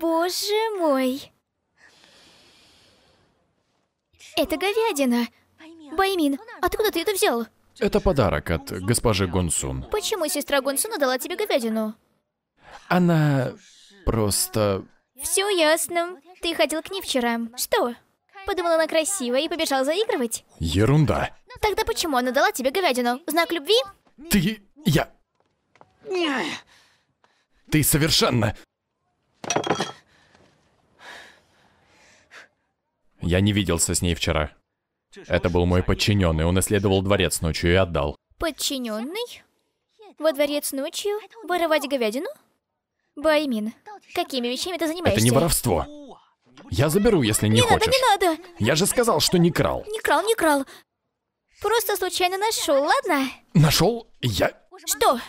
боже мой! Это говядина. Баймин, откуда ты это взял? Это подарок от госпожи Гонсун. Почему сестра Гонсуна дала тебе говядину? Она просто... Все ясно. Ты ходил к ней вчера. Что? Подумала, она красивая и побежал заигрывать? Ерунда. Тогда почему она дала тебе говядину? Знак любви? Ты... я... Ты совершенно... Я не виделся с ней вчера. Это был мой подчиненный. Он исследовал дворец ночью и отдал. Подчиненный? Во дворец ночью? Воровать говядину? Баймин, какими вещами ты занимаешься? Это не воровство. Я заберу, если не, не хочешь. Надо, не надо. Я же сказал, что не крал. Не крал, не крал. Просто случайно нашел, ладно? Нашел? Я... Что?